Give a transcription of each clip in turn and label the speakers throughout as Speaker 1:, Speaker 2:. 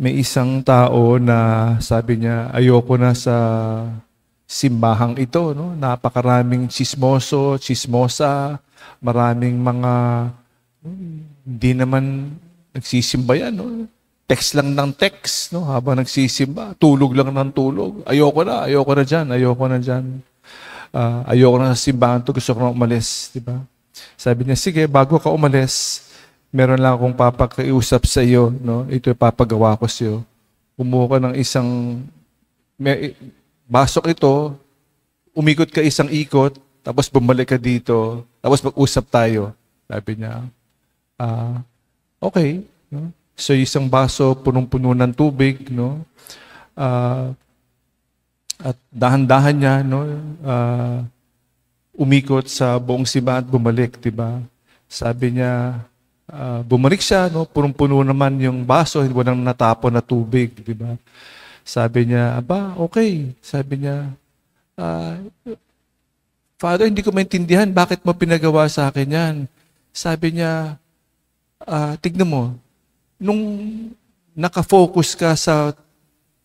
Speaker 1: may isang tao na sabi niya, ayoko na sa simbahang ito. No? Napakaraming chismoso, chismosa, maraming mga hindi naman nagsisimba yan. No? Text lang ng text no? habang nagsisimba. Tulog lang ng tulog. Ayoko na, ayoko na dyan, ayoko na dyan. Uh, ayoko na sa simbahan to, gusto ko na umalis. Diba? Sabi niya, sige, bago ka umalis, meron lang akong papakiusap sa iyo, no? Ito papagawa ko sa iyo. Kumuha ka ng isang may, basok ito, umikot ka isang ikot, tapos bumalik ka dito, tapos mag-usap tayo. Sabi niya, ah, okay. No? So, isang baso, punong-puno ng tubig, no? Uh, at dahan-dahan niya, no? Uh, umikot sa buong siba at bumalik, di ba? Sabi niya, uh, bumalik siya, no? punong-puno naman yung baso, hindi nang natapon na tubig, di ba? Sabi niya, aba, okay. Sabi niya, uh, Father, hindi ko maintindihan, bakit mo pinagawa sa akin yan? Sabi niya, uh, tignan mo, nung nakafocus ka sa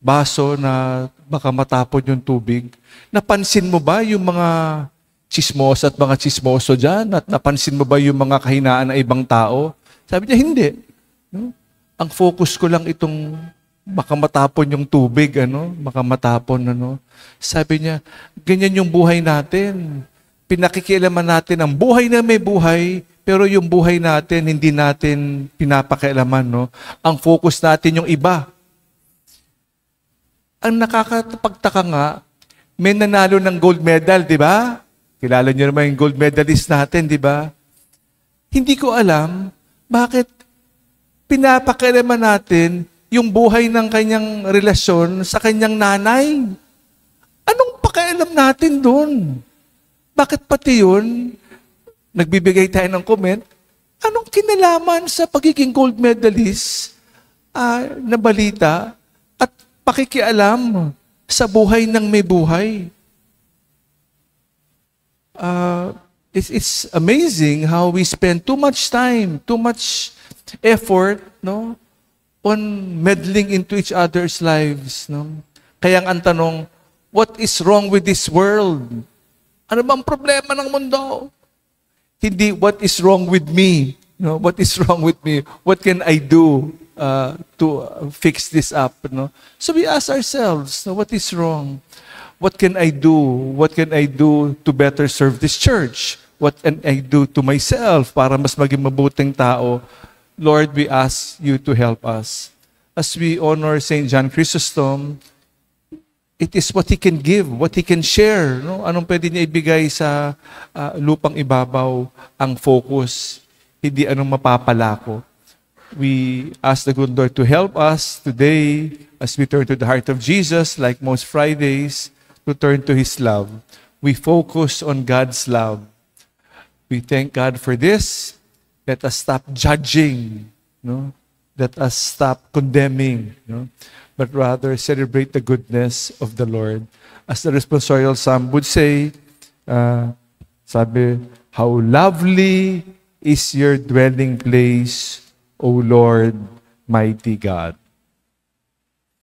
Speaker 1: baso na baka matapon yung tubig, napansin mo ba yung mga chismos at mga chismoso dyan at napansin mo ba yung mga kahinaan ng ibang tao? Sabi niya, hindi. No? Ang focus ko lang itong baka matapon yung tubig, ano? Baka matapon, ano? Sabi niya, ganyan yung buhay natin. Pinakikialaman natin ang buhay na may buhay, pero yung buhay natin, hindi natin pinapakialaman, no? Ang focus natin yung iba. Ang nakakapagtaka nga, may nanalo ng gold medal, di ba? Kilala niyo naman yung gold medalist natin, di ba? Hindi ko alam bakit pinapakilaman natin yung buhay ng kanyang relasyon sa kanyang nanay. Anong pakialam natin doon? Bakit pati yun, nagbibigay tayo ng comment, anong kinalaman sa pagiging gold medalist uh, na balita at pakikialam sa buhay ng may buhay? it's, it's amazing how we spend too much time, too much effort, no? On meddling into each other's lives, no? Kaya ang tanong, what is wrong with this world? Ano bang problema ng mundo? Hindi, what is wrong with me? No, what is wrong with me? What can I do uh, to uh, fix this up? No? So we ask ourselves, no, what is wrong? What can I do? What can I do to better serve this church? What can I do to myself para mas maging mabuting tao? Lord, we ask you to help us. As we honor St. John Chrysostom, it is what he can give, what he can share. No? Anong pwede niya ibigay sa uh, lupang ibabaw ang focus, hindi anong mapapala ko. We ask the good Lord to help us today as we turn to the heart of Jesus, like most Fridays, to turn to His love. We focus on God's love. We thank God for this. Let us stop judging. No? Let us stop condemning. No? But rather celebrate the goodness of the Lord. As the responsorial psalm would say, uh, sabi, How lovely is your dwelling place, O Lord, mighty God.